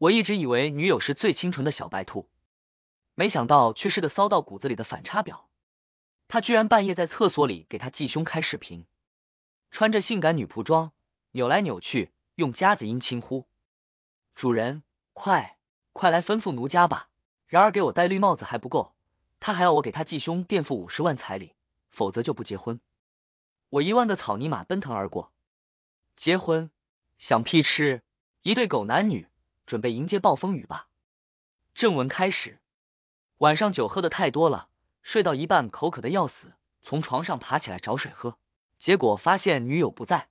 我一直以为女友是最清纯的小白兔，没想到却是个骚到骨子里的反差婊。他居然半夜在厕所里给她继胸开视频，穿着性感女仆装，扭来扭去，用夹子音轻呼：“主人，快快来吩咐奴家吧。”然而给我戴绿帽子还不够，他还要我给他继胸垫付五十万彩礼，否则就不结婚。我一万个草泥马奔腾而过，结婚想屁吃！一对狗男女。准备迎接暴风雨吧。正文开始。晚上酒喝的太多了，睡到一半口渴的要死，从床上爬起来找水喝，结果发现女友不在。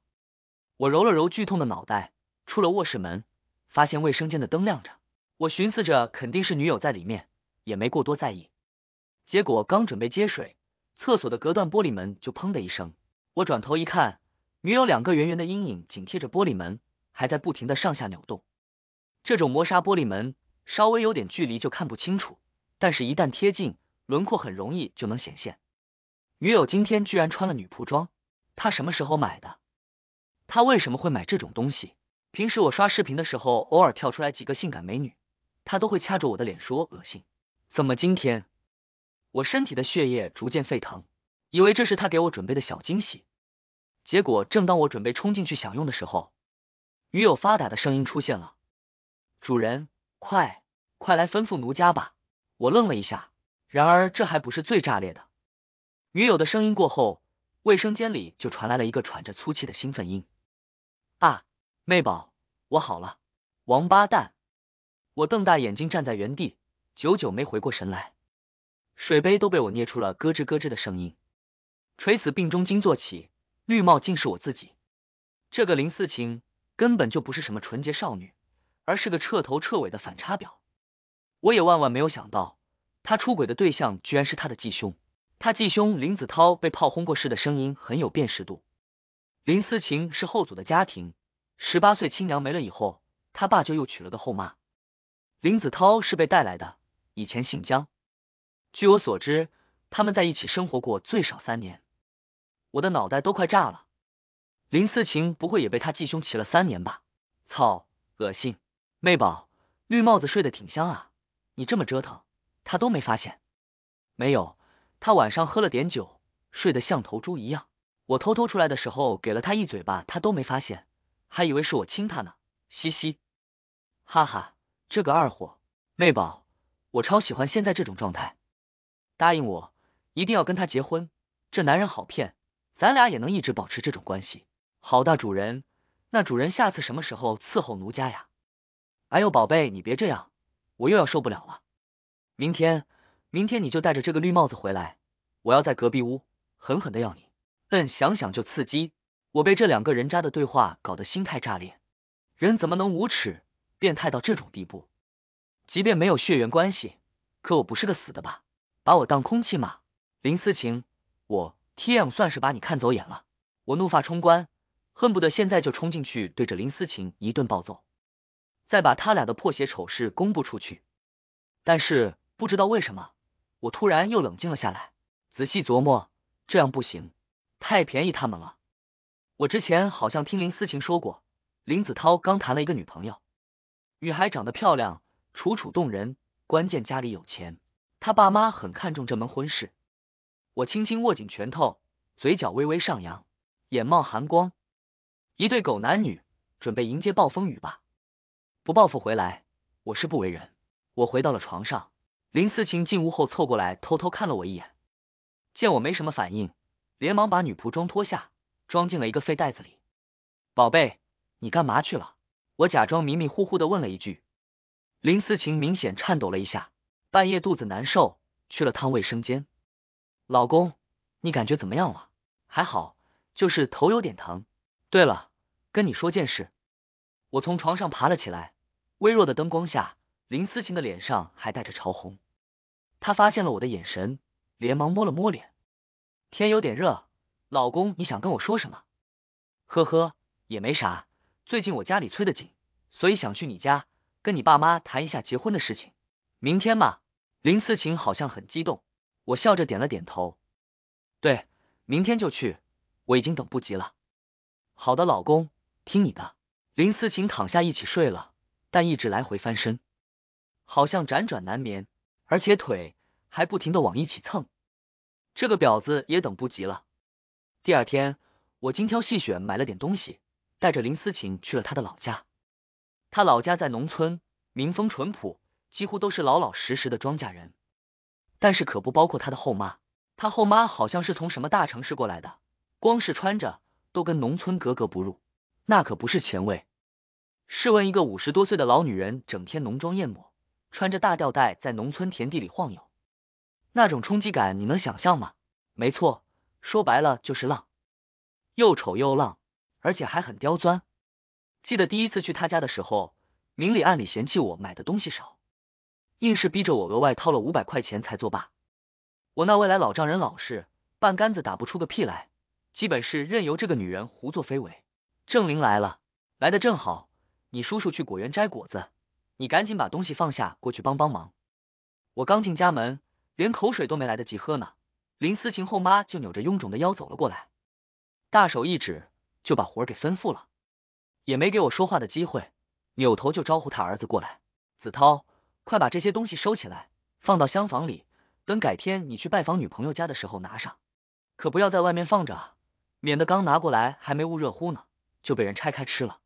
我揉了揉剧痛的脑袋，出了卧室门，发现卫生间的灯亮着。我寻思着肯定是女友在里面，也没过多在意。结果刚准备接水，厕所的隔断玻璃门就砰的一声。我转头一看，女友两个圆圆的阴影紧贴着玻璃门，还在不停的上下扭动。这种磨砂玻璃门，稍微有点距离就看不清楚，但是，一旦贴近，轮廓很容易就能显现。女友今天居然穿了女仆装，她什么时候买的？她为什么会买这种东西？平时我刷视频的时候，偶尔跳出来几个性感美女，她都会掐着我的脸说恶心。怎么今天？我身体的血液逐渐沸腾，以为这是她给我准备的小惊喜。结果，正当我准备冲进去享用的时候，女友发嗲的声音出现了。主人，快，快来吩咐奴家吧！我愣了一下，然而这还不是最炸裂的。女友的声音过后，卫生间里就传来了一个喘着粗气的兴奋音：“啊，妹宝，我好了！”王八蛋！我瞪大眼睛站在原地，久久没回过神来，水杯都被我捏出了咯吱咯吱的声音。垂死病中惊坐起，绿帽竟是我自己！这个林思晴根本就不是什么纯洁少女。而是个彻头彻尾的反差表，我也万万没有想到，他出轨的对象居然是他的继兄。他继兄林子涛被炮轰过，是的声音很有辨识度。林思晴是后祖的家庭，十八岁亲娘没了以后，他爸就又娶了个后妈。林子涛是被带来的，以前姓江。据我所知，他们在一起生活过最少三年。我的脑袋都快炸了，林思晴不会也被他继兄骑了三年吧？操，恶心！妹宝，绿帽子睡得挺香啊，你这么折腾他都没发现。没有，他晚上喝了点酒，睡得像头猪一样。我偷偷出来的时候给了他一嘴巴，他都没发现，还以为是我亲他呢，嘻嘻哈哈。这个二货，妹宝，我超喜欢现在这种状态，答应我，一定要跟他结婚。这男人好骗，咱俩也能一直保持这种关系。好大主人，那主人下次什么时候伺候奴家呀？哎呦，宝贝，你别这样，我又要受不了了。明天，明天你就戴着这个绿帽子回来，我要在隔壁屋狠狠的要你。嗯，想想就刺激。我被这两个人渣的对话搞得心态炸裂。人怎么能无耻、变态到这种地步？即便没有血缘关系，可我不是个死的吧？把我当空气吗？林思晴，我 tm 算是把你看走眼了。我怒发冲冠，恨不得现在就冲进去对着林思晴一顿暴揍。再把他俩的破鞋丑事公布出去，但是不知道为什么，我突然又冷静了下来，仔细琢磨，这样不行，太便宜他们了。我之前好像听林思晴说过，林子涛刚谈了一个女朋友，女孩长得漂亮，楚楚动人，关键家里有钱，他爸妈很看重这门婚事。我轻轻握紧拳头，嘴角微微上扬，眼冒寒光，一对狗男女，准备迎接暴风雨吧。不报复回来，我是不为人。我回到了床上，林思琴进屋后凑过来，偷偷看了我一眼，见我没什么反应，连忙把女仆装脱下，装进了一个废袋子里。宝贝，你干嘛去了？我假装迷迷糊糊的问了一句。林思琴明显颤抖了一下，半夜肚子难受，去了趟卫生间。老公，你感觉怎么样了？还好，就是头有点疼。对了，跟你说件事。我从床上爬了起来。微弱的灯光下，林思琴的脸上还带着潮红。她发现了我的眼神，连忙摸了摸脸。天有点热，老公，你想跟我说什么？呵呵，也没啥。最近我家里催得紧，所以想去你家跟你爸妈谈一下结婚的事情。明天嘛，林思琴好像很激动，我笑着点了点头。对，明天就去，我已经等不及了。好的，老公，听你的。林思琴躺下一起睡了。但一直来回翻身，好像辗转难眠，而且腿还不停的往一起蹭。这个婊子也等不及了。第二天，我精挑细选买了点东西，带着林思晴去了他的老家。他老家在农村，民风淳朴，几乎都是老老实实的庄稼人。但是可不包括他的后妈。他后妈好像是从什么大城市过来的，光是穿着都跟农村格格不入，那可不是前卫。试问一个五十多岁的老女人，整天浓妆艳抹，穿着大吊带在农村田地里晃悠，那种冲击感你能想象吗？没错，说白了就是浪，又丑又浪，而且还很刁钻。记得第一次去她家的时候，明里暗里嫌弃我买的东西少，硬是逼着我额外掏了五百块钱才作罢。我那未来老丈人老实，半杆子打不出个屁来，基本是任由这个女人胡作非为。郑玲来了，来的正好。你叔叔去果园摘果子，你赶紧把东西放下，过去帮帮忙。我刚进家门，连口水都没来得及喝呢，林思琴后妈就扭着臃肿的腰走了过来，大手一指就把活儿给吩咐了，也没给我说话的机会，扭头就招呼他儿子过来。子涛，快把这些东西收起来，放到厢房里，等改天你去拜访女朋友家的时候拿上，可不要在外面放着，免得刚拿过来还没捂热乎呢，就被人拆开吃了。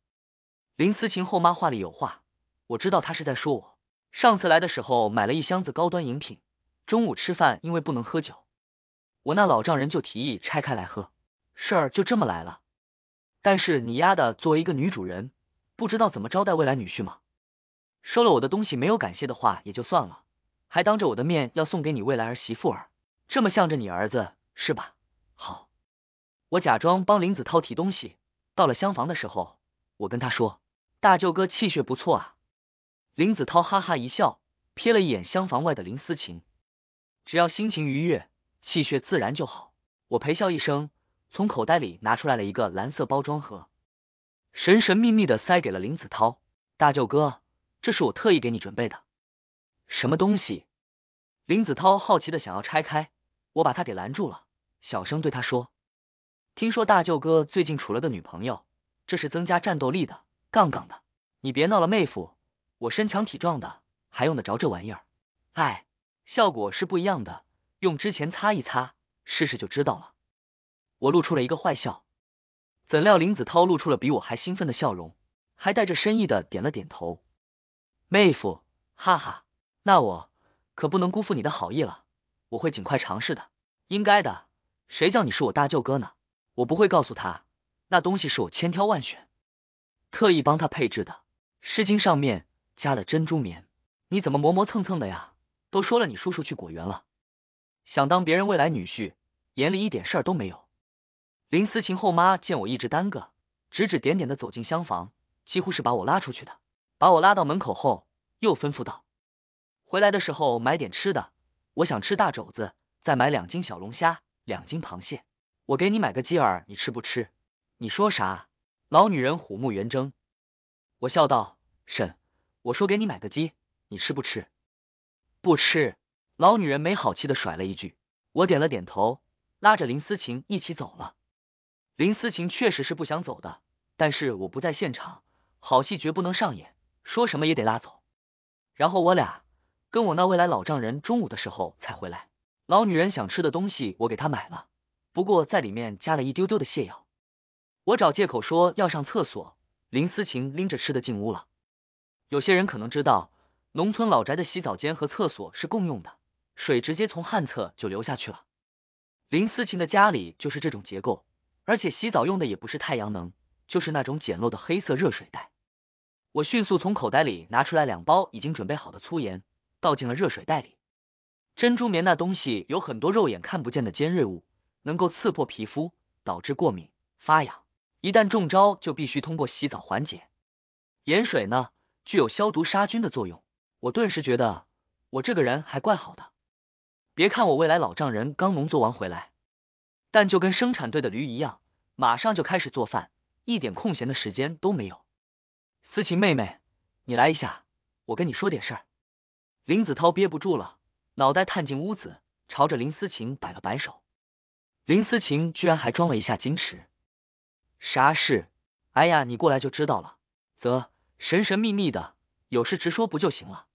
林思琴后妈话里有话，我知道她是在说我上次来的时候买了一箱子高端饮品，中午吃饭因为不能喝酒，我那老丈人就提议拆开来喝，事儿就这么来了。但是你丫的作为一个女主人，不知道怎么招待未来女婿吗？收了我的东西没有感谢的话也就算了，还当着我的面要送给你未来儿媳妇儿，这么向着你儿子是吧？好，我假装帮林子涛提东西，到了厢房的时候，我跟他说。大舅哥气血不错啊！林子涛哈哈一笑，瞥了一眼厢房外的林思琴。只要心情愉悦，气血自然就好。我陪笑一声，从口袋里拿出来了一个蓝色包装盒，神神秘秘的塞给了林子涛。大舅哥，这是我特意给你准备的，什么东西？林子涛好奇的想要拆开，我把他给拦住了，小声对他说：“听说大舅哥最近处了个女朋友，这是增加战斗力的。”杠杠的，你别闹了，妹夫，我身强体壮的，还用得着这玩意儿？哎，效果是不一样的，用之前擦一擦，试试就知道了。我露出了一个坏笑，怎料林子涛露出了比我还兴奋的笑容，还带着深意的点了点头。妹夫，哈哈，那我可不能辜负你的好意了，我会尽快尝试的。应该的，谁叫你是我大舅哥呢？我不会告诉他，那东西是我千挑万选。特意帮他配置的，湿巾上面加了珍珠棉。你怎么磨磨蹭蹭的呀？都说了，你叔叔去果园了。想当别人未来女婿，眼里一点事儿都没有。林思琴后妈见我一直耽搁，指指点点的走进厢房，几乎是把我拉出去的。把我拉到门口后，又吩咐道：“回来的时候买点吃的，我想吃大肘子，再买两斤小龙虾，两斤螃蟹。我给你买个鸡儿，你吃不吃？你说啥？”老女人虎目圆睁，我笑道：“婶，我说给你买个鸡，你吃不吃？”“不吃。”老女人没好气的甩了一句。我点了点头，拉着林思琴一起走了。林思琴确实是不想走的，但是我不在现场，好戏绝不能上演，说什么也得拉走。然后我俩跟我那未来老丈人中午的时候才回来。老女人想吃的东西我给她买了，不过在里面加了一丢丢的泻药。我找借口说要上厕所，林思晴拎着吃的进屋了。有些人可能知道，农村老宅的洗澡间和厕所是共用的，水直接从旱厕就流下去了。林思晴的家里就是这种结构，而且洗澡用的也不是太阳能，就是那种简陋的黑色热水袋。我迅速从口袋里拿出来两包已经准备好的粗盐，倒进了热水袋里。珍珠棉那东西有很多肉眼看不见的尖锐物，能够刺破皮肤，导致过敏发痒。一旦中招，就必须通过洗澡缓解。盐水呢，具有消毒杀菌的作用。我顿时觉得我这个人还怪好的。别看我未来老丈人刚农做完回来，但就跟生产队的驴一样，马上就开始做饭，一点空闲的时间都没有。思琴妹妹，你来一下，我跟你说点事儿。林子涛憋不住了，脑袋探进屋子，朝着林思琴摆了摆手。林思琴居然还装了一下矜持。啥事？哎呀，你过来就知道了。则神神秘秘的，有事直说不就行了？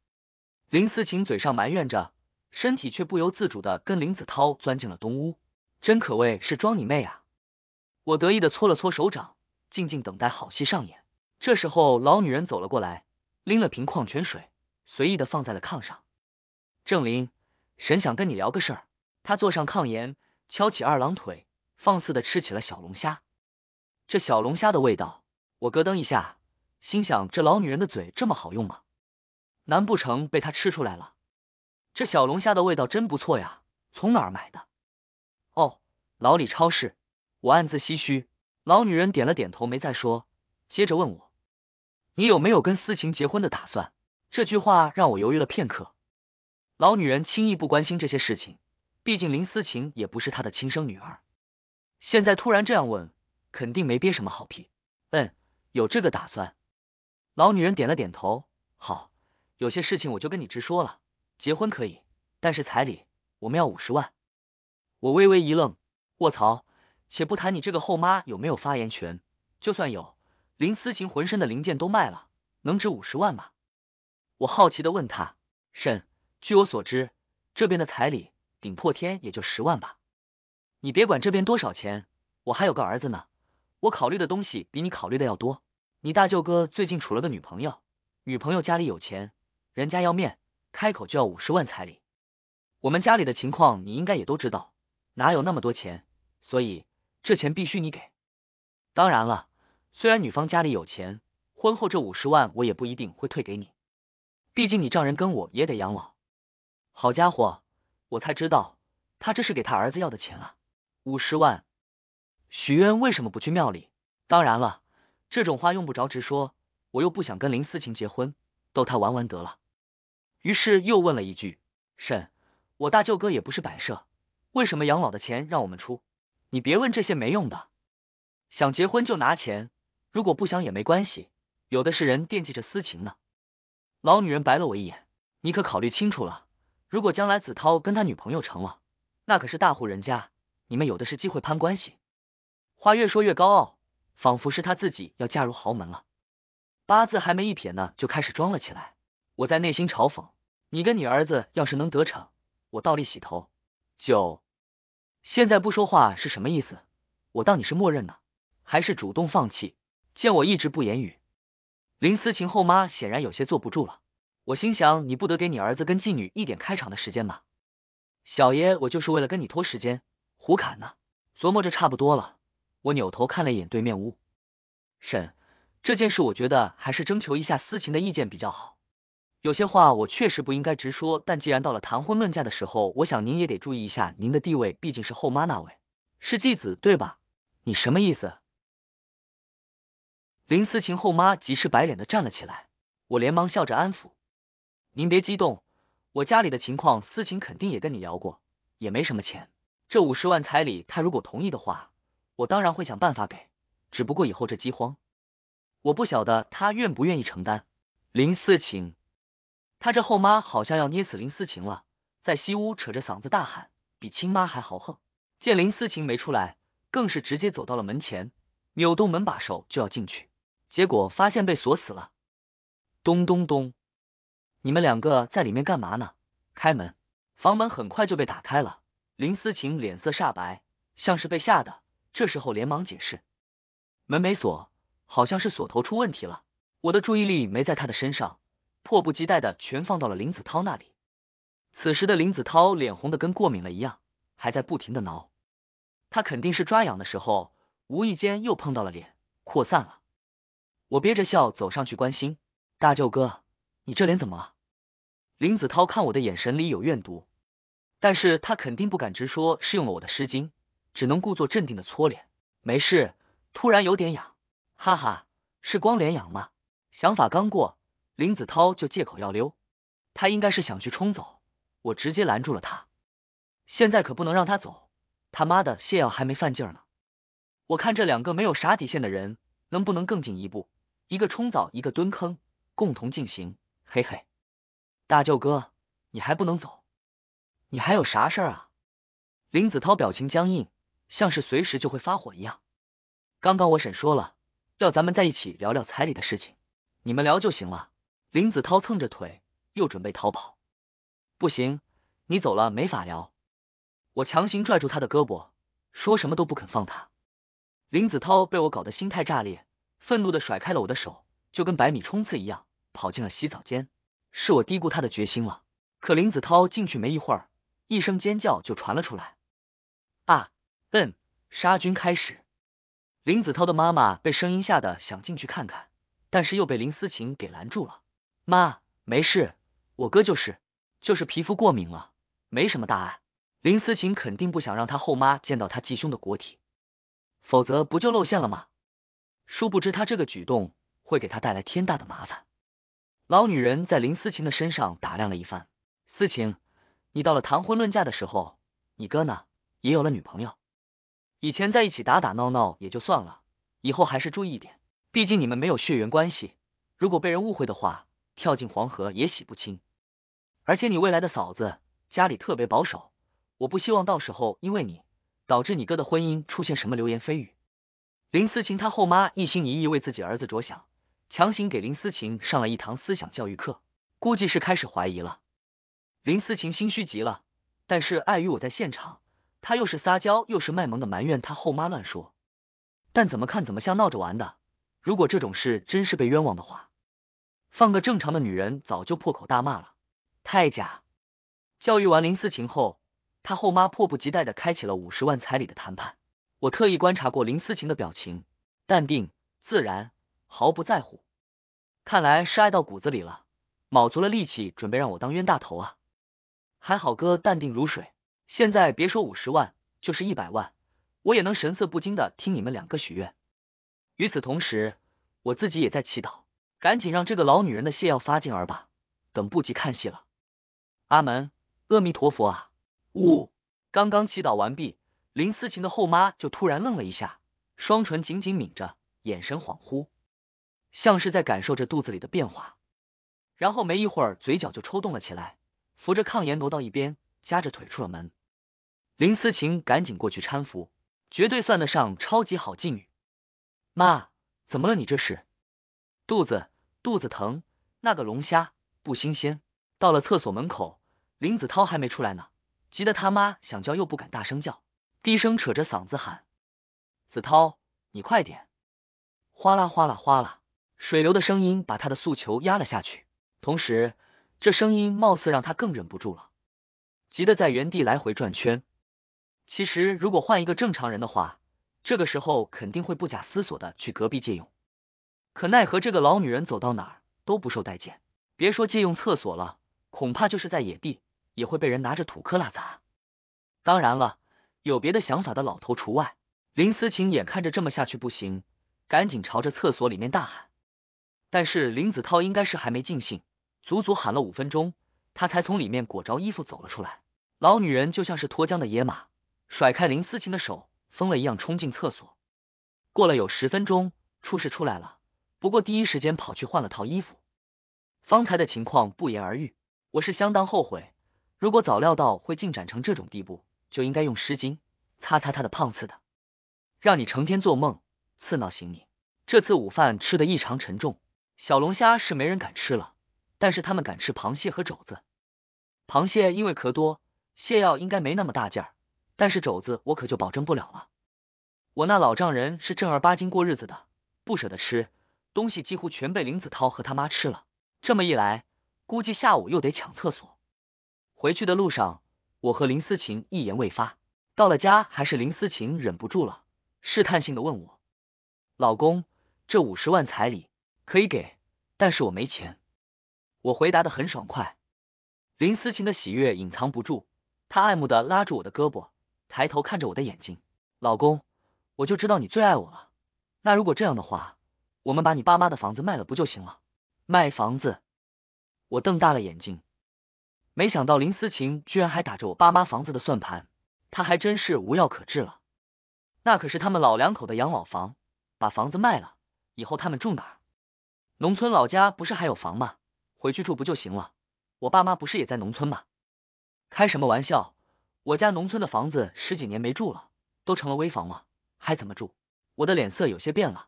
林思琴嘴上埋怨着，身体却不由自主的跟林子涛钻进了东屋，真可谓是装你妹啊！我得意的搓了搓手掌，静静等待好戏上演。这时候，老女人走了过来，拎了瓶矿泉水，随意的放在了炕上。郑林，神想跟你聊个事儿。他坐上炕沿，翘起二郎腿，放肆的吃起了小龙虾。这小龙虾的味道，我咯噔一下，心想：这老女人的嘴这么好用吗？难不成被她吃出来了？这小龙虾的味道真不错呀，从哪儿买的？哦，老李超市。我暗自唏嘘。老女人点了点头，没再说，接着问我：你有没有跟思晴结婚的打算？这句话让我犹豫了片刻。老女人轻易不关心这些事情，毕竟林思晴也不是她的亲生女儿，现在突然这样问。肯定没憋什么好屁。嗯，有这个打算。老女人点了点头。好，有些事情我就跟你直说了。结婚可以，但是彩礼我们要五十万。我微微一愣，卧槽！且不谈你这个后妈有没有发言权，就算有，林思琴浑身的零件都卖了，能值五十万吗？我好奇的问他：“婶，据我所知，这边的彩礼顶破天也就十万吧？你别管这边多少钱，我还有个儿子呢。”我考虑的东西比你考虑的要多。你大舅哥最近处了个女朋友，女朋友家里有钱，人家要面，开口就要五十万彩礼。我们家里的情况你应该也都知道，哪有那么多钱，所以这钱必须你给。当然了，虽然女方家里有钱，婚后这五十万我也不一定会退给你，毕竟你丈人跟我也得养老。好家伙，我才知道他这是给他儿子要的钱啊，五十万。许渊为什么不去庙里？当然了，这种话用不着直说，我又不想跟林思晴结婚，逗他玩玩得了。于是又问了一句：“婶，我大舅哥也不是摆设，为什么养老的钱让我们出？你别问这些没用的，想结婚就拿钱，如果不想也没关系，有的是人惦记着思晴呢。”老女人白了我一眼：“你可考虑清楚了，如果将来子涛跟他女朋友成了，那可是大户人家，你们有的是机会攀关系。”话越说越高傲，仿佛是他自己要嫁入豪门了。八字还没一撇呢，就开始装了起来。我在内心嘲讽你，跟你儿子要是能得逞，我倒立洗头。九，现在不说话是什么意思？我当你是默认呢，还是主动放弃？见我一直不言语，林思琴后妈显然有些坐不住了。我心想，你不得给你儿子跟妓女一点开场的时间吗？小爷我就是为了跟你拖时间，胡侃呢。琢磨着差不多了。我扭头看了一眼对面屋，婶，这件事我觉得还是征求一下思晴的意见比较好。有些话我确实不应该直说，但既然到了谈婚论嫁的时候，我想您也得注意一下。您的地位毕竟是后妈那位，是继子对吧？你什么意思？林思晴后妈急赤白脸的站了起来，我连忙笑着安抚：“您别激动，我家里的情况思晴肯定也跟你聊过，也没什么钱。这五十万彩礼，她如果同意的话。”我当然会想办法给，只不过以后这饥荒，我不晓得他愿不愿意承担。林思晴，他这后妈好像要捏死林思晴了，在西屋扯着嗓子大喊，比亲妈还豪横。见林思晴没出来，更是直接走到了门前，扭动门把手就要进去，结果发现被锁死了。咚咚咚，你们两个在里面干嘛呢？开门！房门很快就被打开了。林思晴脸色煞白，像是被吓得。这时候连忙解释，门没锁，好像是锁头出问题了。我的注意力没在他的身上，迫不及待的全放到了林子涛那里。此时的林子涛脸红的跟过敏了一样，还在不停的挠。他肯定是抓痒的时候，无意间又碰到了脸，扩散了。我憋着笑走上去关心，大舅哥，你这脸怎么了？林子涛看我的眼神里有怨毒，但是他肯定不敢直说，是用了我的湿巾。只能故作镇定的搓脸，没事，突然有点痒，哈哈，是光脸痒吗？想法刚过，林子涛就借口要溜，他应该是想去冲走，我直接拦住了他，现在可不能让他走，他妈的泻药还没犯劲儿呢，我看这两个没有啥底线的人，能不能更进一步，一个冲澡，一个蹲坑，共同进行，嘿嘿，大舅哥，你还不能走，你还有啥事儿啊？林子涛表情僵硬。像是随时就会发火一样。刚刚我婶说了，要咱们在一起聊聊彩礼的事情，你们聊就行了。林子涛蹭着腿，又准备逃跑。不行，你走了没法聊。我强行拽住他的胳膊，说什么都不肯放他。林子涛被我搞得心态炸裂，愤怒的甩开了我的手，就跟百米冲刺一样跑进了洗澡间。是我低估他的决心了。可林子涛进去没一会儿，一声尖叫就传了出来。啊！嗯，杀菌开始。林子涛的妈妈被声音吓得想进去看看，但是又被林思琴给拦住了。妈，没事，我哥就是就是皮肤过敏了，没什么大碍。林思琴肯定不想让他后妈见到他继兄的国体，否则不就露馅了吗？殊不知他这个举动会给他带来天大的麻烦。老女人在林思琴的身上打量了一番，思琴，你到了谈婚论嫁的时候，你哥呢也有了女朋友。以前在一起打打闹闹也就算了，以后还是注意一点，毕竟你们没有血缘关系，如果被人误会的话，跳进黄河也洗不清。而且你未来的嫂子家里特别保守，我不希望到时候因为你导致你哥的婚姻出现什么流言蜚语。林思琴她后妈一心一意为自己儿子着想，强行给林思琴上了一堂思想教育课，估计是开始怀疑了。林思琴心虚极了，但是碍于我在现场。他又是撒娇又是卖萌的埋怨他后妈乱说，但怎么看怎么像闹着玩的。如果这种事真是被冤枉的话，放个正常的女人早就破口大骂了，太假。教育完林思晴后，他后妈迫不及待的开启了五十万彩礼的谈判。我特意观察过林思晴的表情，淡定自然，毫不在乎，看来是爱到骨子里了，卯足了力气准备让我当冤大头啊。还好哥淡定如水。现在别说五十万，就是一百万，我也能神色不惊的听你们两个许愿。与此同时，我自己也在祈祷，赶紧让这个老女人的泻药发劲儿吧，等不及看戏了。阿门，阿弥陀佛啊！呜，刚刚祈祷完毕，林思琴的后妈就突然愣了一下，双唇紧紧抿着，眼神恍惚，像是在感受着肚子里的变化。然后没一会儿，嘴角就抽动了起来，扶着炕沿挪到一边，夹着腿出了门。林思晴赶紧过去搀扶，绝对算得上超级好妓女。妈，怎么了？你这是肚子，肚子疼。那个龙虾不新鲜。到了厕所门口，林子涛还没出来呢，急得他妈想叫又不敢大声叫，低声扯着嗓子喊：“子涛，你快点！”哗啦哗啦哗啦，水流的声音把他的诉求压了下去，同时这声音貌似让他更忍不住了，急得在原地来回转圈。其实，如果换一个正常人的话，这个时候肯定会不假思索的去隔壁借用。可奈何这个老女人走到哪儿都不受待见，别说借用厕所了，恐怕就是在野地也会被人拿着土坷垃砸。当然了，有别的想法的老头除外。林思晴眼看着这么下去不行，赶紧朝着厕所里面大喊。但是林子涛应该是还没尽兴，足足喊了五分钟，他才从里面裹着衣服走了出来。老女人就像是脱缰的野马。甩开林思琴的手，疯了一样冲进厕所。过了有十分钟，出事出来了，不过第一时间跑去换了套衣服。方才的情况不言而喻，我是相当后悔。如果早料到会进展成这种地步，就应该用湿巾擦擦他的胖刺的。让你成天做梦，刺闹醒你。这次午饭吃的异常沉重，小龙虾是没人敢吃了，但是他们敢吃螃蟹和肘子。螃蟹因为壳多，泻药应该没那么大劲儿。但是肘子我可就保证不了了，我那老丈人是正儿八经过日子的，不舍得吃，东西几乎全被林子涛和他妈吃了。这么一来，估计下午又得抢厕所。回去的路上，我和林思琴一言未发。到了家，还是林思琴忍不住了，试探性的问我：“老公，这五十万彩礼可以给？”但是我没钱。我回答的很爽快。林思琴的喜悦隐藏不住，她爱慕的拉住我的胳膊。抬头看着我的眼睛，老公，我就知道你最爱我了。那如果这样的话，我们把你爸妈的房子卖了不就行了？卖房子？我瞪大了眼睛，没想到林思琴居然还打着我爸妈房子的算盘，她还真是无药可治了。那可是他们老两口的养老房，把房子卖了以后他们住哪儿？农村老家不是还有房吗？回去住不就行了？我爸妈不是也在农村吗？开什么玩笑？我家农村的房子十几年没住了，都成了危房了，还怎么住？我的脸色有些变了，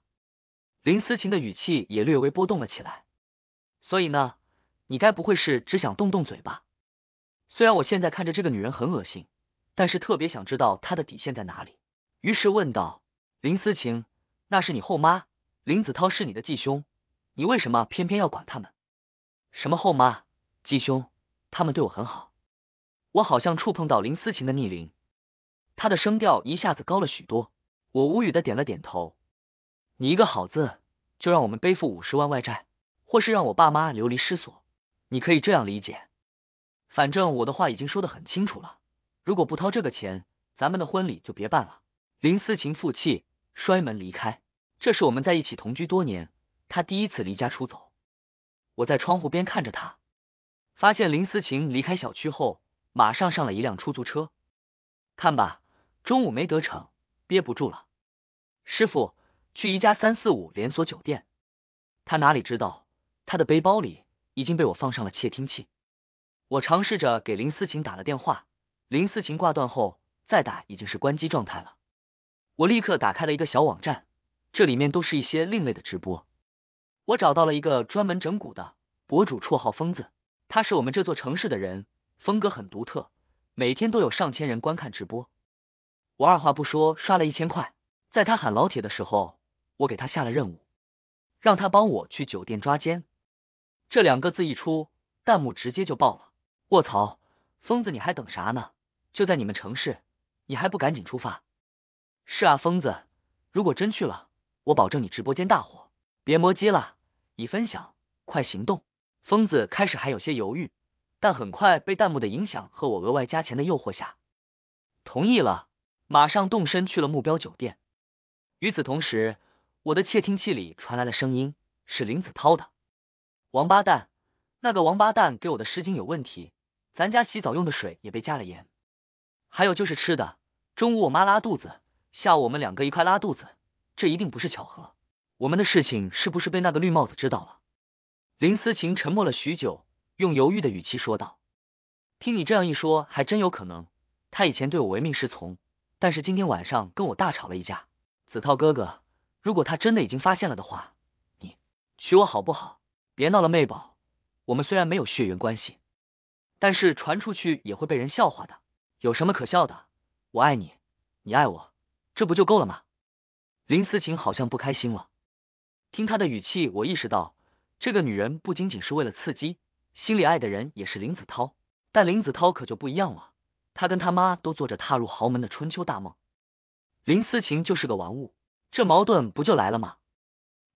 林思琴的语气也略微波动了起来。所以呢，你该不会是只想动动嘴吧？虽然我现在看着这个女人很恶心，但是特别想知道她的底线在哪里，于是问道：“林思琴，那是你后妈，林子涛是你的继兄，你为什么偏偏要管他们？什么后妈、继兄，他们对我很好。”我好像触碰到林思晴的逆鳞，她的声调一下子高了许多。我无语的点了点头。你一个好字，就让我们背负五十万外债，或是让我爸妈流离失所，你可以这样理解。反正我的话已经说的很清楚了，如果不掏这个钱，咱们的婚礼就别办了。林思晴负气摔门离开，这是我们在一起同居多年，他第一次离家出走。我在窗户边看着他，发现林思晴离开小区后。马上上了一辆出租车，看吧，中午没得逞，憋不住了。师傅，去一家三四五连锁酒店。他哪里知道，他的背包里已经被我放上了窃听器。我尝试着给林思琴打了电话，林思琴挂断后，再打已经是关机状态了。我立刻打开了一个小网站，这里面都是一些另类的直播。我找到了一个专门整蛊的博主，绰号疯子，他是我们这座城市的人。风格很独特，每天都有上千人观看直播。我二话不说刷了一千块，在他喊“老铁”的时候，我给他下了任务，让他帮我去酒店抓奸。这两个字一出，弹幕直接就爆了。卧槽，疯子你还等啥呢？就在你们城市，你还不赶紧出发？是啊，疯子，如果真去了，我保证你直播间大火。别磨叽了，已分享，快行动！疯子开始还有些犹豫。但很快被弹幕的影响和我额外加钱的诱惑下，同意了，马上动身去了目标酒店。与此同时，我的窃听器里传来了声音，是林子涛的。王八蛋，那个王八蛋给我的湿巾有问题，咱家洗澡用的水也被加了盐，还有就是吃的，中午我妈拉肚子，下午我们两个一块拉肚子，这一定不是巧合。我们的事情是不是被那个绿帽子知道了？林思晴沉默了许久。用犹豫的语气说道：“听你这样一说，还真有可能。他以前对我唯命是从，但是今天晚上跟我大吵了一架。子韬哥哥，如果他真的已经发现了的话，你娶我好不好？别闹了，妹宝。我们虽然没有血缘关系，但是传出去也会被人笑话的。有什么可笑的？我爱你，你爱我，这不就够了吗？”林思琴好像不开心了，听她的语气，我意识到这个女人不仅仅是为了刺激。心里爱的人也是林子涛，但林子涛可就不一样了，他跟他妈都做着踏入豪门的春秋大梦，林思晴就是个玩物，这矛盾不就来了吗？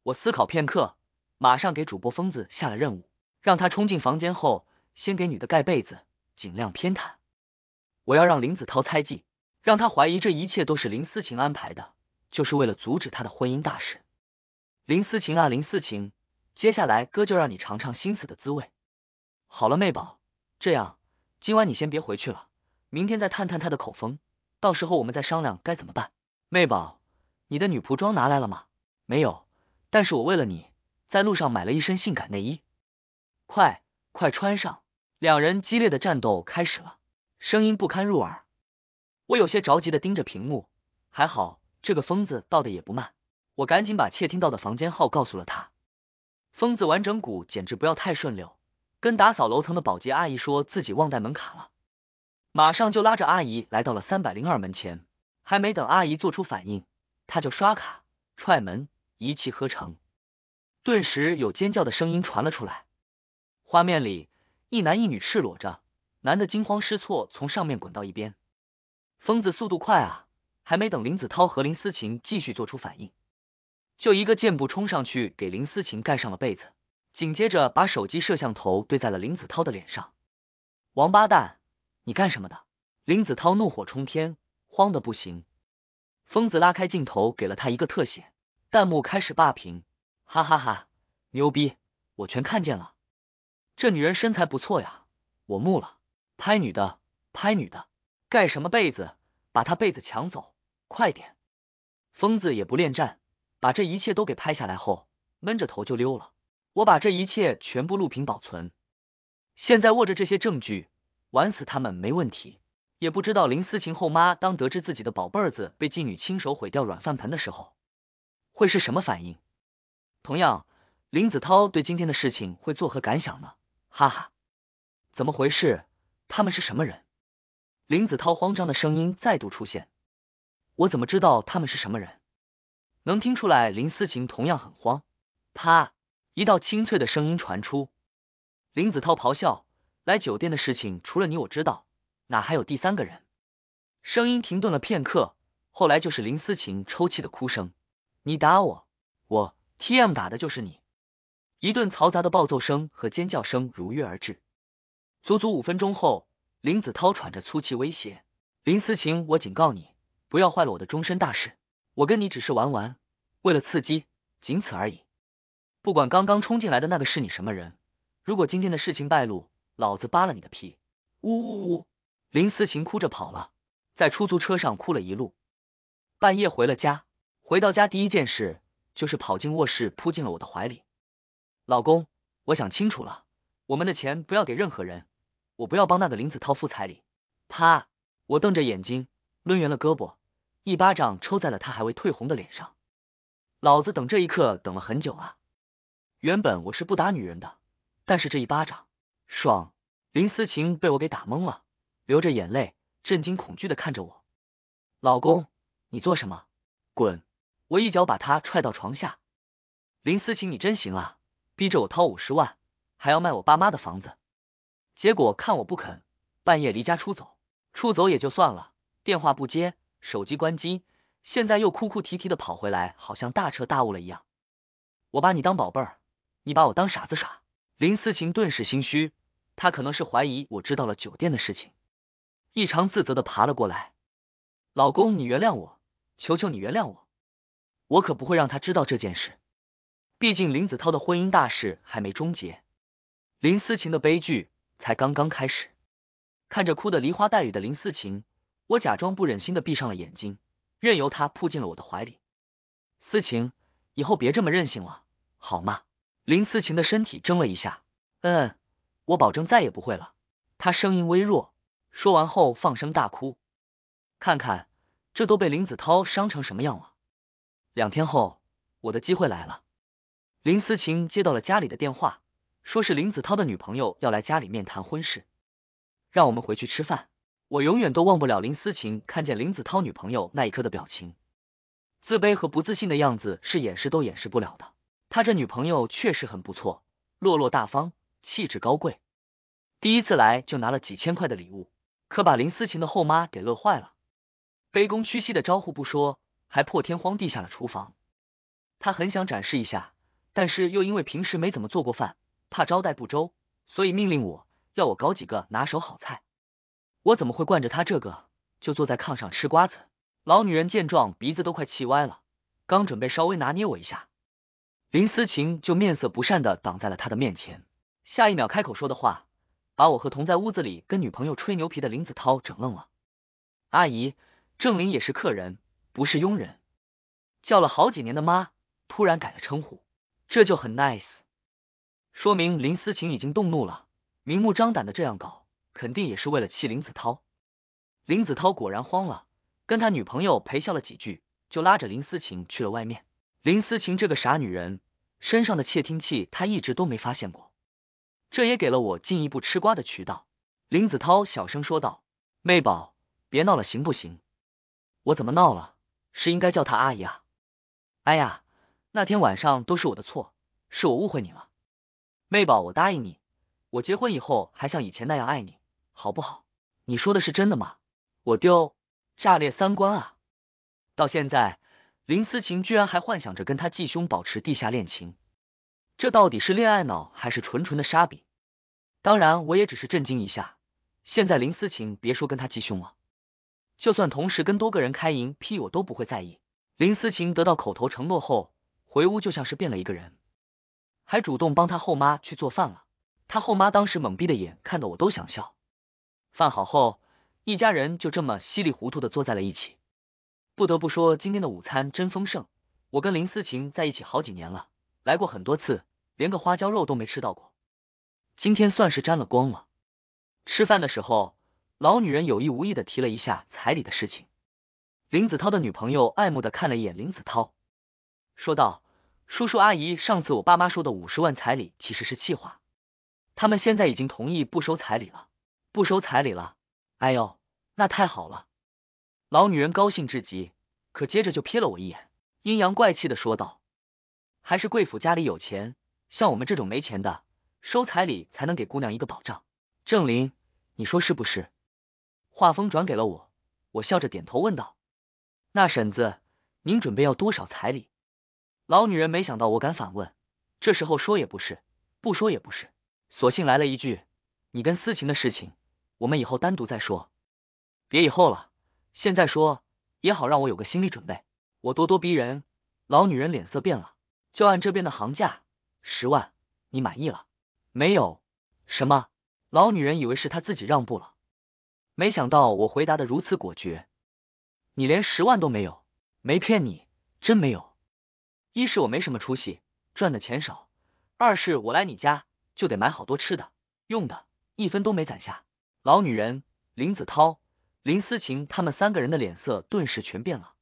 我思考片刻，马上给主播疯子下了任务，让他冲进房间后先给女的盖被子，尽量偏袒，我要让林子涛猜忌，让他怀疑这一切都是林思晴安排的，就是为了阻止他的婚姻大事。林思晴啊林思晴，接下来哥就让你尝尝心思的滋味。好了，妹宝，这样今晚你先别回去了，明天再探探他的口风，到时候我们再商量该怎么办。妹宝，你的女仆装拿来了吗？没有，但是我为了你在路上买了一身性感内衣，快快穿上！两人激烈的战斗开始了，声音不堪入耳。我有些着急的盯着屏幕，还好这个疯子倒的也不慢，我赶紧把窃听到的房间号告诉了他。疯子完整股简直不要太顺溜。跟打扫楼层的保洁阿姨说自己忘带门卡了，马上就拉着阿姨来到了三百零二门前。还没等阿姨做出反应，他就刷卡踹门，一气呵成。顿时有尖叫的声音传了出来。画面里一男一女赤裸着，男的惊慌失措从上面滚到一边。疯子速度快啊！还没等林子涛和林思琴继续做出反应，就一个箭步冲上去给林思琴盖上了被子。紧接着，把手机摄像头对在了林子涛的脸上。王八蛋，你干什么的？林子涛怒火冲天，慌得不行。疯子拉开镜头，给了他一个特写。弹幕开始霸屏，哈哈哈，牛逼，我全看见了。这女人身材不错呀，我木了，拍女的，拍女的，盖什么被子？把她被子抢走，快点！疯子也不恋战，把这一切都给拍下来后，闷着头就溜了。我把这一切全部录屏保存，现在握着这些证据，玩死他们没问题。也不知道林思琴后妈当得知自己的宝贝儿子被妓女亲手毁掉软饭盆的时候，会是什么反应？同样，林子涛对今天的事情会作何感想呢？哈哈，怎么回事？他们是什么人？林子涛慌张的声音再度出现。我怎么知道他们是什么人？能听出来，林思琴同样很慌，啪。一道清脆的声音传出，林子涛咆哮：“来酒店的事情，除了你，我知道，哪还有第三个人？”声音停顿了片刻，后来就是林思晴抽泣的哭声：“你打我，我 T M 打的就是你！”一顿嘈杂的暴揍声和尖叫声如约而至。足足五分钟后，林子涛喘着粗气威胁：“林思晴，我警告你，不要坏了我的终身大事。我跟你只是玩玩，为了刺激，仅此而已。”不管刚刚冲进来的那个是你什么人？如果今天的事情败露，老子扒了你的皮！呜呜呜！林思琴哭着跑了，在出租车上哭了一路，半夜回了家。回到家第一件事就是跑进卧室，扑进了我的怀里。老公，我想清楚了，我们的钱不要给任何人，我不要帮那个林子涛付彩礼。啪！我瞪着眼睛，抡圆了胳膊，一巴掌抽在了他还未褪红的脸上。老子等这一刻等了很久啊！原本我是不打女人的，但是这一巴掌，爽！林思晴被我给打懵了，流着眼泪，震惊恐惧的看着我。老公，你做什么？滚！我一脚把他踹到床下。林思晴，你真行啊，逼着我掏五十万，还要卖我爸妈的房子。结果看我不肯，半夜离家出走，出走也就算了，电话不接，手机关机，现在又哭哭啼啼的跑回来，好像大彻大悟了一样。我把你当宝贝儿。你把我当傻子耍？林思晴顿时心虚，她可能是怀疑我知道了酒店的事情，异常自责的爬了过来。老公，你原谅我，求求你原谅我，我可不会让他知道这件事。毕竟林子涛的婚姻大事还没终结，林思晴的悲剧才刚刚开始。看着哭得梨花带雨的林思晴，我假装不忍心的闭上了眼睛，任由她扑进了我的怀里。思晴，以后别这么任性了，好吗？林思晴的身体怔了一下，嗯，我保证再也不会了。她声音微弱，说完后放声大哭。看看，这都被林子涛伤成什么样了。两天后，我的机会来了。林思晴接到了家里的电话，说是林子涛的女朋友要来家里面谈婚事，让我们回去吃饭。我永远都忘不了林思晴看见林子涛女朋友那一刻的表情，自卑和不自信的样子是掩饰都掩饰不了的。他这女朋友确实很不错，落落大方，气质高贵。第一次来就拿了几千块的礼物，可把林思琴的后妈给乐坏了。卑躬屈膝的招呼不说，还破天荒地下了厨房。他很想展示一下，但是又因为平时没怎么做过饭，怕招待不周，所以命令我要我搞几个拿手好菜。我怎么会惯着他这个？就坐在炕上吃瓜子。老女人见状，鼻子都快气歪了，刚准备稍微拿捏我一下。林思晴就面色不善的挡在了他的面前，下一秒开口说的话，把我和同在屋子里跟女朋友吹牛皮的林子涛整愣了。阿姨，郑林也是客人，不是佣人，叫了好几年的妈，突然改了称呼，这就很 nice，说明林思晴已经动怒了，明目张胆的这样搞，肯定也是为了气林子涛。林子涛果然慌了，跟他女朋友陪笑了几句，就拉着林思晴去了外面。林思晴这个傻女人身上的窃听器，她一直都没发现过，这也给了我进一步吃瓜的渠道。林子涛小声说道：“妹宝，别闹了，行不行？我怎么闹了？是应该叫她阿姨啊？哎呀，那天晚上都是我的错，是我误会你了。妹宝，我答应你，我结婚以后还像以前那样爱你，好不好？你说的是真的吗？我丢，炸裂三观啊！到现在。”林思琴居然还幻想着跟他继兄保持地下恋情，这到底是恋爱脑还是纯纯的傻逼？当然，我也只是震惊一下。现在林思琴别说跟他继兄了，就算同时跟多个人开淫屁我都不会在意。林思琴得到口头承诺后，回屋就像是变了一个人，还主动帮他后妈去做饭了。他后妈当时懵逼的眼看得我都想笑。饭好后，一家人就这么稀里糊涂的坐在了一起。不得不说，今天的午餐真丰盛。我跟林思琴在一起好几年了，来过很多次，连个花椒肉都没吃到过。今天算是沾了光了。吃饭的时候，老女人有意无意的提了一下彩礼的事情。林子涛的女朋友爱慕的看了一眼林子涛，说道：“叔叔阿姨，上次我爸妈说的五十万彩礼其实是气话，他们现在已经同意不收彩礼了，不收彩礼了。哎呦，那太好了。”老女人高兴至极，可接着就瞥了我一眼，阴阳怪气的说道：“还是贵府家里有钱，像我们这种没钱的，收彩礼才能给姑娘一个保障。”郑林，你说是不是？话锋转给了我，我笑着点头问道：“那婶子，您准备要多少彩礼？”老女人没想到我敢反问，这时候说也不是，不说也不是，索性来了一句：“你跟思琴的事情，我们以后单独再说，别以后了。”现在说也好，让我有个心理准备。我咄咄逼人，老女人脸色变了，就按这边的行价十万，你满意了没有？什么？老女人以为是她自己让步了，没想到我回答的如此果决。你连十万都没有？没骗你，真没有。一是我没什么出息，赚的钱少；二是我来你家就得买好多吃的、用的，一分都没攒下。老女人，林子涛。林思晴他们三个人的脸色顿时全变了，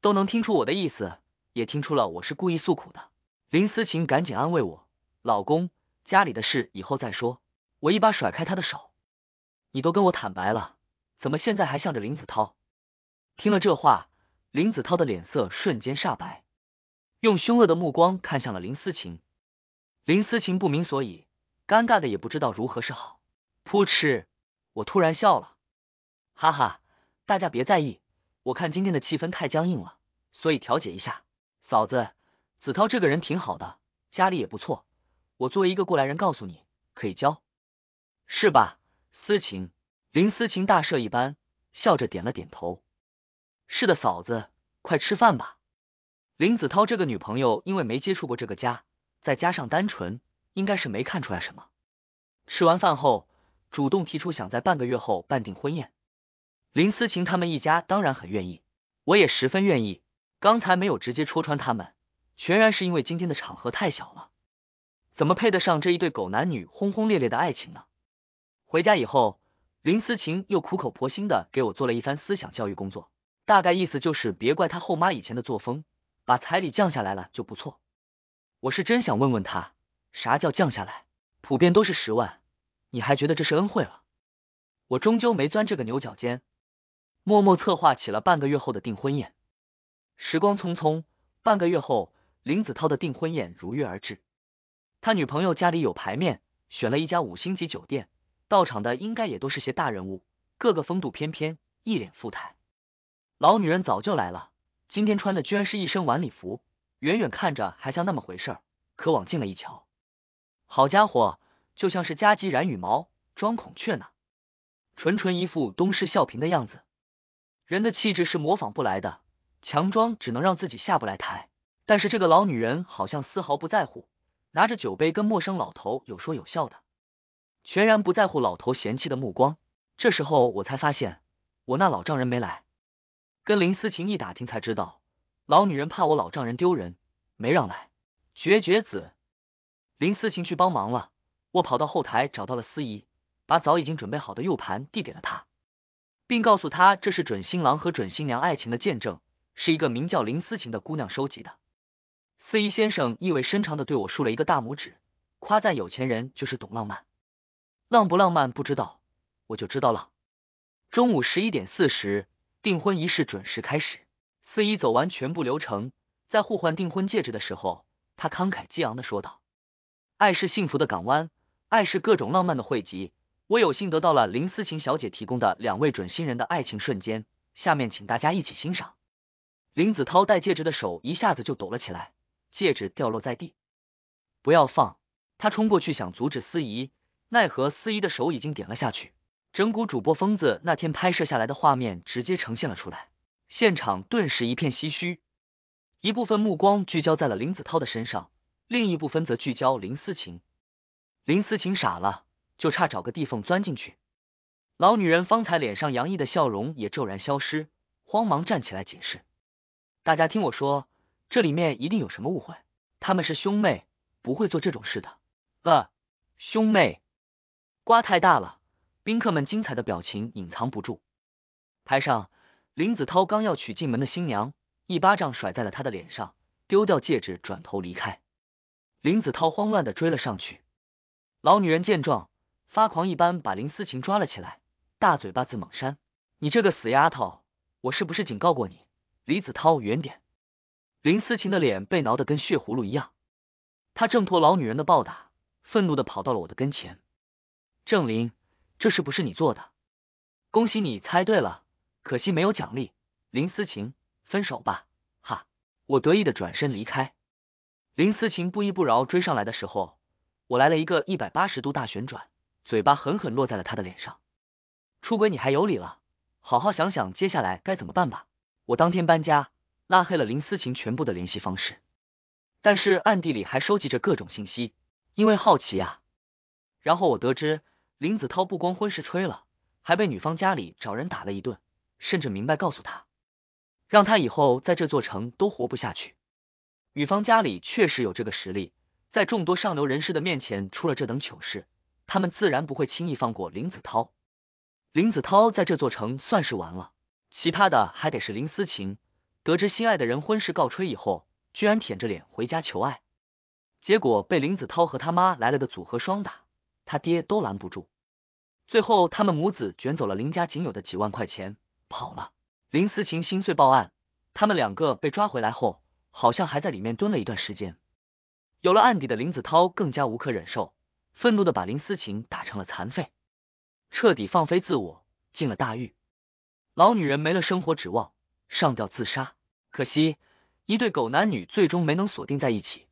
都能听出我的意思，也听出了我是故意诉苦的。林思晴赶紧安慰我：“老公，家里的事以后再说。”我一把甩开他的手：“你都跟我坦白了，怎么现在还向着林子涛？”听了这话，林子涛的脸色瞬间煞白，用凶恶的目光看向了林思晴。林思晴不明所以，尴尬的也不知道如何是好。扑哧，我突然笑了。哈哈，大家别在意，我看今天的气氛太僵硬了，所以调解一下。嫂子，子韬这个人挺好的，家里也不错。我作为一个过来人，告诉你，可以交，是吧？思晴，林思晴大赦一般，笑着点了点头。是的，嫂子，快吃饭吧。林子韬这个女朋友，因为没接触过这个家，再加上单纯，应该是没看出来什么。吃完饭后，主动提出想在半个月后办订婚宴。林思琴他们一家当然很愿意，我也十分愿意。刚才没有直接戳穿他们，全然是因为今天的场合太小了，怎么配得上这一对狗男女轰轰烈烈的爱情呢？回家以后，林思琴又苦口婆心的给我做了一番思想教育工作，大概意思就是别怪他后妈以前的作风，把彩礼降下来了就不错。我是真想问问他，啥叫降下来？普遍都是十万，你还觉得这是恩惠了？我终究没钻这个牛角尖。默默策划起了半个月后的订婚宴。时光匆匆，半个月后，林子涛的订婚宴如约而至。他女朋友家里有牌面，选了一家五星级酒店。到场的应该也都是些大人物，个个风度翩翩，一脸富态。老女人早就来了，今天穿的居然是一身晚礼服，远远看着还像那么回事儿，可往近了一瞧，好家伙，就像是加鸡染羽毛装孔雀呢，纯纯一副东施效颦的样子。人的气质是模仿不来的，强装只能让自己下不来台。但是这个老女人好像丝毫不在乎，拿着酒杯跟陌生老头有说有笑的，全然不在乎老头嫌弃的目光。这时候我才发现，我那老丈人没来。跟林思琴一打听才知道，老女人怕我老丈人丢人，没让来。绝绝子，林思琴去帮忙了。我跑到后台找到了司仪，把早已经准备好的 U 盘递给了他。并告诉他这是准新郎和准新娘爱情的见证，是一个名叫林思晴的姑娘收集的。司仪先生意味深长的对我竖了一个大拇指，夸赞有钱人就是懂浪漫，浪不浪漫不知道，我就知道浪。中午十一点四十，订婚仪式准时开始。司仪走完全部流程，在互换订婚戒指的时候，他慷慨激昂的说道：“爱是幸福的港湾，爱是各种浪漫的汇集。”我有幸得到了林思琴小姐提供的两位准新人的爱情瞬间，下面请大家一起欣赏。林子涛戴戒指的手一下子就抖了起来，戒指掉落在地。不要放！他冲过去想阻止司仪，奈何司仪的手已经点了下去。整蛊主播疯子那天拍摄下来的画面直接呈现了出来，现场顿时一片唏嘘。一部分目光聚焦在了林子涛的身上，另一部分则聚焦林思琴。林思琴傻了。就差找个地缝钻进去。老女人方才脸上洋溢的笑容也骤然消失，慌忙站起来解释：“大家听我说，这里面一定有什么误会。他们是兄妹，不会做这种事的。”呃兄妹，瓜太大了。宾客们精彩的表情隐藏不住。台上，林子涛刚要娶进门的新娘一巴掌甩在了他的脸上，丢掉戒指，转头离开。林子涛慌乱的追了上去。老女人见状。发狂一般把林思琴抓了起来，大嘴巴子猛扇。你这个死丫头，我是不是警告过你，离子涛远点？林思琴的脸被挠得跟血葫芦一样，她挣脱老女人的暴打，愤怒的跑到了我的跟前。郑林，这是不是你做的？恭喜你猜对了，可惜没有奖励。林思琴，分手吧。哈，我得意的转身离开。林思晴不依不饶追上来的时候，我来了一个一百八十度大旋转。嘴巴狠狠落在了他的脸上，出轨你还有理了？好好想想接下来该怎么办吧。我当天搬家，拉黑了林思琴全部的联系方式，但是暗地里还收集着各种信息，因为好奇呀。然后我得知林子涛不光婚事吹了，还被女方家里找人打了一顿，甚至明白告诉他，让他以后在这座城都活不下去。女方家里确实有这个实力，在众多上流人士的面前出了这等糗事。他们自然不会轻易放过林子涛。林子涛在这座城算是完了，其他的还得是林思琴。得知心爱的人婚事告吹以后，居然舔着脸回家求爱，结果被林子涛和他妈来了个组合双打，他爹都拦不住。最后他们母子卷走了林家仅有的几万块钱跑了。林思琴心碎报案，他们两个被抓回来后，好像还在里面蹲了一段时间。有了案底的林子涛更加无可忍受。愤怒的把林思琴打成了残废，彻底放飞自我，进了大狱。老女人没了生活指望，上吊自杀。可惜，一对狗男女最终没能锁定在一起。